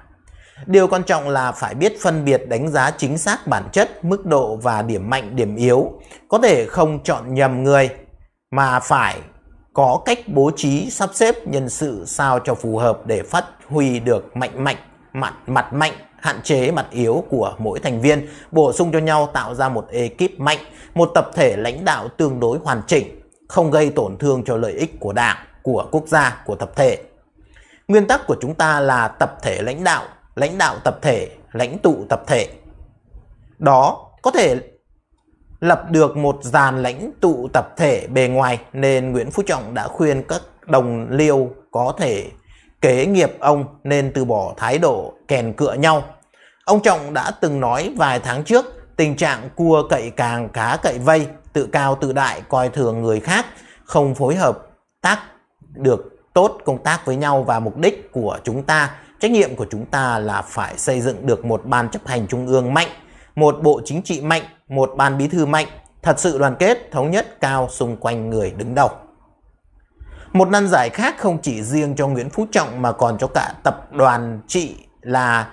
Điều quan trọng là phải biết phân biệt đánh giá chính xác bản chất, mức độ và điểm mạnh, điểm yếu. Có thể không chọn nhầm người, mà phải có cách bố trí sắp xếp nhân sự sao cho phù hợp để phát huy được mạnh mạnh, mặt mặt mạnh hạn chế mặt yếu của mỗi thành viên, bổ sung cho nhau tạo ra một ekip mạnh, một tập thể lãnh đạo tương đối hoàn chỉnh không gây tổn thương cho lợi ích của đảng, của quốc gia, của tập thể. Nguyên tắc của chúng ta là tập thể lãnh đạo, lãnh đạo tập thể, lãnh tụ tập thể. Đó có thể lập được một dàn lãnh tụ tập thể bề ngoài nên Nguyễn Phú Trọng đã khuyên các đồng liêu có thể kế nghiệp ông nên từ bỏ thái độ kèn cựa nhau. Ông Trọng đã từng nói vài tháng trước tình trạng cua cậy càng cá cậy vây tự cao tự đại coi thường người khác không phối hợp tác được tốt công tác với nhau và mục đích của chúng ta trách nhiệm của chúng ta là phải xây dựng được một ban chấp hành trung ương mạnh một bộ chính trị mạnh một ban bí thư mạnh thật sự đoàn kết thống nhất cao xung quanh người đứng đầu một năn giải khác không chỉ riêng cho Nguyễn Phú Trọng mà còn cho cả tập đoàn trị là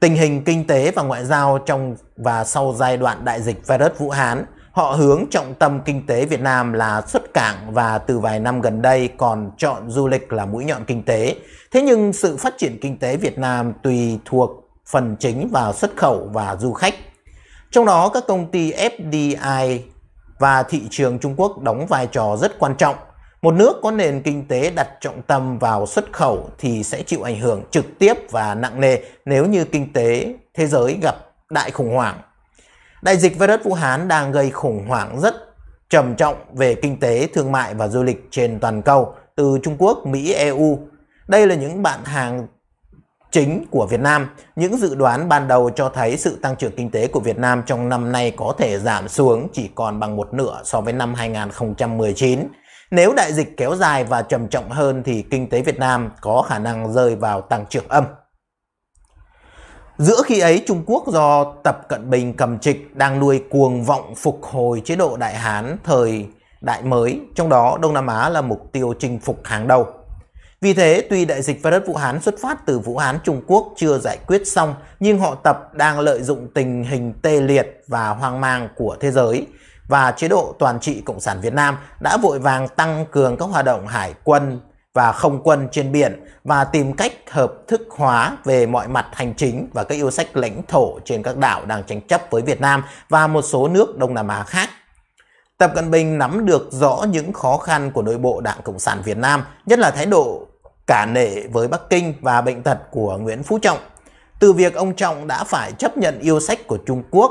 tình hình kinh tế và ngoại giao trong và sau giai đoạn đại dịch virus Vũ Hán Họ hướng trọng tâm kinh tế Việt Nam là xuất cảng và từ vài năm gần đây còn chọn du lịch là mũi nhọn kinh tế. Thế nhưng sự phát triển kinh tế Việt Nam tùy thuộc phần chính vào xuất khẩu và du khách. Trong đó các công ty FDI và thị trường Trung Quốc đóng vai trò rất quan trọng. Một nước có nền kinh tế đặt trọng tâm vào xuất khẩu thì sẽ chịu ảnh hưởng trực tiếp và nặng nề nếu như kinh tế thế giới gặp đại khủng hoảng. Đại dịch virus Vũ Hán đang gây khủng hoảng rất trầm trọng về kinh tế, thương mại và du lịch trên toàn cầu từ Trung Quốc, Mỹ, EU. Đây là những bạn hàng chính của Việt Nam. Những dự đoán ban đầu cho thấy sự tăng trưởng kinh tế của Việt Nam trong năm nay có thể giảm xuống chỉ còn bằng một nửa so với năm 2019. Nếu đại dịch kéo dài và trầm trọng hơn thì kinh tế Việt Nam có khả năng rơi vào tăng trưởng âm. Giữa khi ấy, Trung Quốc do Tập Cận Bình cầm trịch đang nuôi cuồng vọng phục hồi chế độ Đại Hán thời đại mới, trong đó Đông Nam Á là mục tiêu chinh phục hàng đầu. Vì thế, tuy đại dịch virus Vũ Hán xuất phát từ Vũ Hán Trung Quốc chưa giải quyết xong, nhưng họ Tập đang lợi dụng tình hình tê liệt và hoang mang của thế giới và chế độ toàn trị Cộng sản Việt Nam đã vội vàng tăng cường các hoạt động hải quân, và không quân trên biển và tìm cách hợp thức hóa về mọi mặt hành chính và các yêu sách lãnh thổ trên các đảo đang tranh chấp với Việt Nam và một số nước Đông Nam Á khác. Tập Cận Bình nắm được rõ những khó khăn của nội bộ Đảng Cộng sản Việt Nam, nhất là thái độ cả nể với Bắc Kinh và bệnh tật của Nguyễn Phú Trọng. Từ việc ông Trọng đã phải chấp nhận yêu sách của Trung Quốc,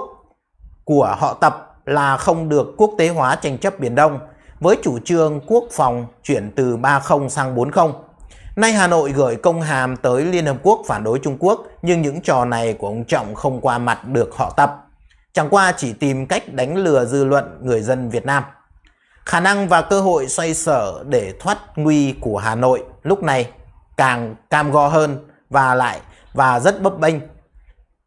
của họ tập là không được quốc tế hóa tranh chấp Biển Đông, với chủ trương quốc phòng chuyển từ 30 sang 40. Nay Hà Nội gửi công hàm tới Liên Hợp Quốc phản đối Trung Quốc, nhưng những trò này của ông Trọng không qua mặt được họ tập. Chẳng qua chỉ tìm cách đánh lừa dư luận người dân Việt Nam. Khả năng và cơ hội xoay sở để thoát nguy của Hà Nội lúc này càng cam go hơn và lại và rất bấp bênh.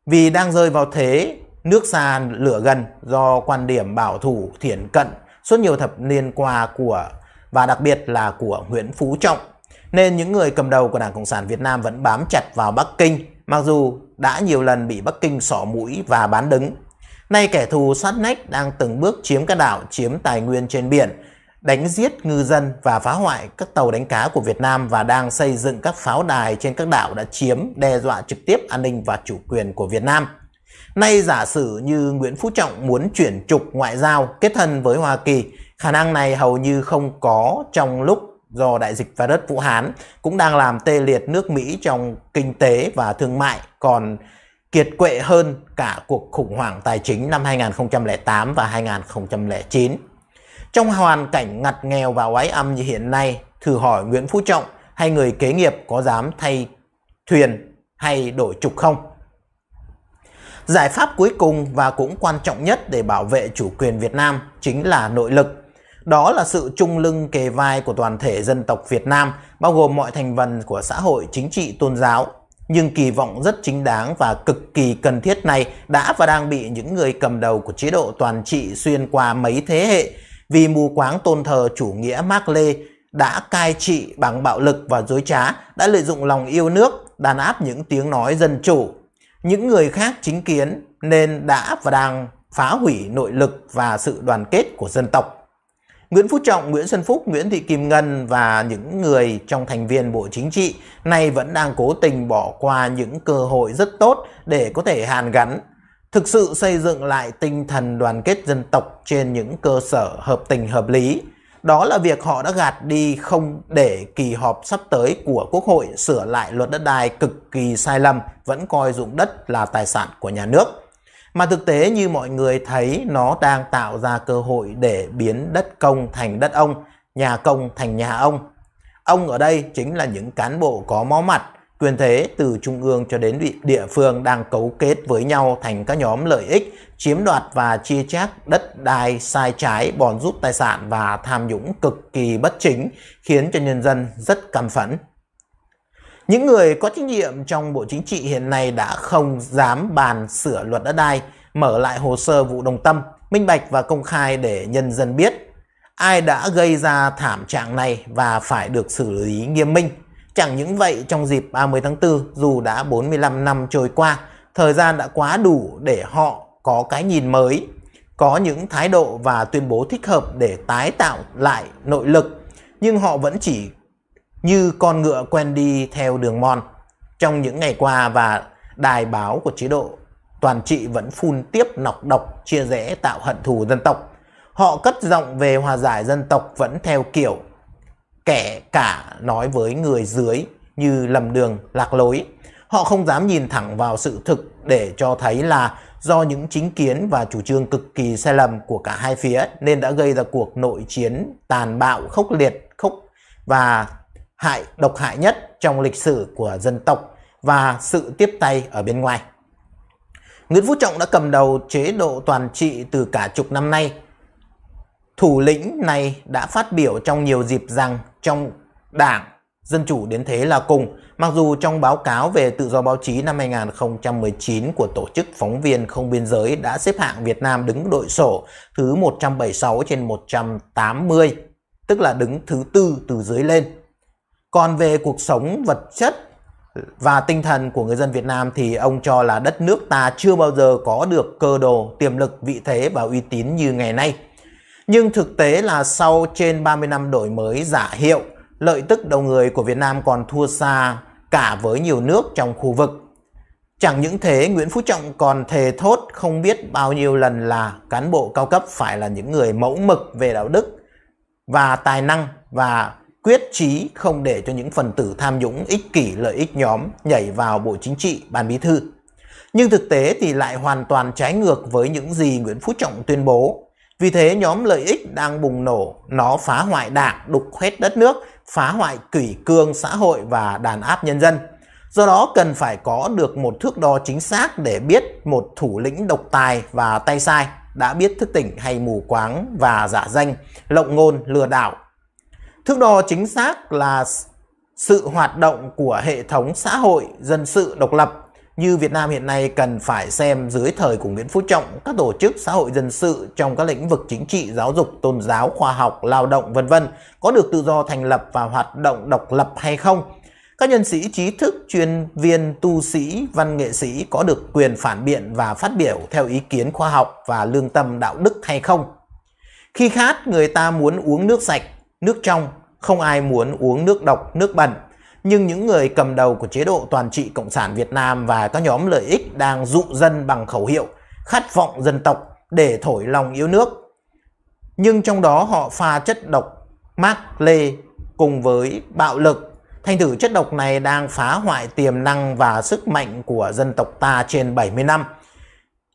Vì đang rơi vào thế nước xa lửa gần do quan điểm bảo thủ thiển cận suốt nhiều thập niên qua của và đặc biệt là của Nguyễn Phú Trọng. Nên những người cầm đầu của Đảng Cộng sản Việt Nam vẫn bám chặt vào Bắc Kinh, mặc dù đã nhiều lần bị Bắc Kinh sỏ mũi và bán đứng. Nay kẻ thù sát nách đang từng bước chiếm các đảo, chiếm tài nguyên trên biển, đánh giết ngư dân và phá hoại các tàu đánh cá của Việt Nam và đang xây dựng các pháo đài trên các đảo đã chiếm, đe dọa trực tiếp an ninh và chủ quyền của Việt Nam. Nay giả sử như Nguyễn Phú Trọng muốn chuyển trục ngoại giao kết thân với Hoa Kỳ, khả năng này hầu như không có trong lúc do đại dịch virus Vũ Hán cũng đang làm tê liệt nước Mỹ trong kinh tế và thương mại còn kiệt quệ hơn cả cuộc khủng hoảng tài chính năm 2008 và 2009. Trong hoàn cảnh ngặt nghèo và oái âm như hiện nay, thử hỏi Nguyễn Phú Trọng hay người kế nghiệp có dám thay thuyền hay đổi trục không? Giải pháp cuối cùng và cũng quan trọng nhất để bảo vệ chủ quyền Việt Nam chính là nội lực. Đó là sự trung lưng kề vai của toàn thể dân tộc Việt Nam, bao gồm mọi thành phần của xã hội, chính trị, tôn giáo. Nhưng kỳ vọng rất chính đáng và cực kỳ cần thiết này đã và đang bị những người cầm đầu của chế độ toàn trị xuyên qua mấy thế hệ vì mù quáng tôn thờ chủ nghĩa Mác Lê đã cai trị bằng bạo lực và dối trá, đã lợi dụng lòng yêu nước, đàn áp những tiếng nói dân chủ, những người khác chính kiến nên đã và đang phá hủy nội lực và sự đoàn kết của dân tộc. Nguyễn Phú Trọng, Nguyễn Xuân Phúc, Nguyễn Thị Kim Ngân và những người trong thành viên Bộ Chính trị nay vẫn đang cố tình bỏ qua những cơ hội rất tốt để có thể hàn gắn, thực sự xây dựng lại tinh thần đoàn kết dân tộc trên những cơ sở hợp tình hợp lý, đó là việc họ đã gạt đi không để kỳ họp sắp tới của Quốc hội sửa lại luật đất đai cực kỳ sai lầm, vẫn coi dụng đất là tài sản của nhà nước. Mà thực tế như mọi người thấy nó đang tạo ra cơ hội để biến đất công thành đất ông, nhà công thành nhà ông. Ông ở đây chính là những cán bộ có mó mặt, Quyền thế từ trung ương cho đến địa phương đang cấu kết với nhau thành các nhóm lợi ích, chiếm đoạt và chia chác đất đai sai trái, bòn rút tài sản và tham nhũng cực kỳ bất chính, khiến cho nhân dân rất căm phẫn. Những người có trách nhiệm trong Bộ Chính trị hiện nay đã không dám bàn sửa luật đất đai, mở lại hồ sơ vụ đồng tâm, minh bạch và công khai để nhân dân biết ai đã gây ra thảm trạng này và phải được xử lý nghiêm minh. Chẳng những vậy, trong dịp 30 tháng 4, dù đã 45 năm trôi qua, thời gian đã quá đủ để họ có cái nhìn mới, có những thái độ và tuyên bố thích hợp để tái tạo lại nội lực, nhưng họ vẫn chỉ như con ngựa quen đi theo đường mòn. Trong những ngày qua và đài báo của chế độ toàn trị vẫn phun tiếp nọc độc, chia rẽ tạo hận thù dân tộc. Họ cất giọng về hòa giải dân tộc vẫn theo kiểu kể cả nói với người dưới như lầm đường, lạc lối. Họ không dám nhìn thẳng vào sự thực để cho thấy là do những chính kiến và chủ trương cực kỳ sai lầm của cả hai phía nên đã gây ra cuộc nội chiến tàn bạo, khốc liệt, khốc và hại độc hại nhất trong lịch sử của dân tộc và sự tiếp tay ở bên ngoài. Nguyễn Phú Trọng đã cầm đầu chế độ toàn trị từ cả chục năm nay Thủ lĩnh này đã phát biểu trong nhiều dịp rằng trong đảng Dân chủ đến thế là cùng, mặc dù trong báo cáo về tự do báo chí năm 2019 của Tổ chức Phóng viên Không Biên Giới đã xếp hạng Việt Nam đứng đội sổ thứ 176 trên 180, tức là đứng thứ tư từ dưới lên. Còn về cuộc sống vật chất và tinh thần của người dân Việt Nam thì ông cho là đất nước ta chưa bao giờ có được cơ đồ, tiềm lực, vị thế và uy tín như ngày nay. Nhưng thực tế là sau trên 30 năm đổi mới giả hiệu, lợi tức đầu người của Việt Nam còn thua xa cả với nhiều nước trong khu vực. Chẳng những thế, Nguyễn Phú Trọng còn thề thốt không biết bao nhiêu lần là cán bộ cao cấp phải là những người mẫu mực về đạo đức và tài năng và quyết chí không để cho những phần tử tham nhũng ích kỷ lợi ích nhóm nhảy vào Bộ Chính trị, Ban Bí thư. Nhưng thực tế thì lại hoàn toàn trái ngược với những gì Nguyễn Phú Trọng tuyên bố vì thế nhóm lợi ích đang bùng nổ, nó phá hoại đảng, đục khuét đất nước, phá hoại kỷ cương xã hội và đàn áp nhân dân. Do đó cần phải có được một thước đo chính xác để biết một thủ lĩnh độc tài và tay sai đã biết thức tỉnh hay mù quáng và giả danh, lộng ngôn, lừa đảo. Thước đo chính xác là sự hoạt động của hệ thống xã hội dân sự độc lập như Việt Nam hiện nay cần phải xem dưới thời của Nguyễn Phú Trọng các tổ chức xã hội dân sự trong các lĩnh vực chính trị, giáo dục, tôn giáo, khoa học, lao động vân vân có được tự do thành lập và hoạt động độc lập hay không. Các nhân sĩ trí thức, chuyên viên, tu sĩ, văn nghệ sĩ có được quyền phản biện và phát biểu theo ý kiến khoa học và lương tâm đạo đức hay không. Khi khát người ta muốn uống nước sạch, nước trong, không ai muốn uống nước độc, nước bẩn nhưng những người cầm đầu của chế độ toàn trị Cộng sản Việt Nam và các nhóm lợi ích đang dụ dân bằng khẩu hiệu khát vọng dân tộc để thổi lòng yêu nước. Nhưng trong đó họ pha chất độc Mark Lê cùng với bạo lực. Thành thử chất độc này đang phá hoại tiềm năng và sức mạnh của dân tộc ta trên 70 năm.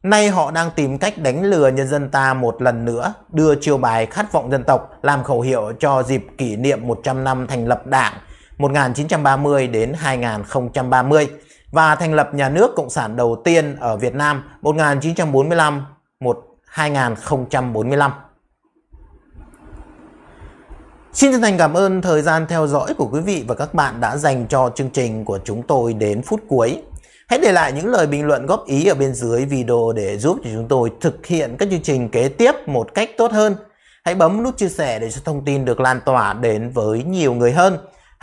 Nay họ đang tìm cách đánh lừa nhân dân ta một lần nữa, đưa chiêu bài khát vọng dân tộc làm khẩu hiệu cho dịp kỷ niệm 100 năm thành lập đảng 1930 đến 2030 và thành lập nhà nước Cộng sản đầu tiên ở Việt Nam 1945 2045. Xin chân thành cảm ơn thời gian theo dõi của quý vị và các bạn đã dành cho chương trình của chúng tôi đến phút cuối. Hãy để lại những lời bình luận góp ý ở bên dưới video để giúp cho chúng tôi thực hiện các chương trình kế tiếp một cách tốt hơn. Hãy bấm nút chia sẻ để cho thông tin được lan tỏa đến với nhiều người hơn.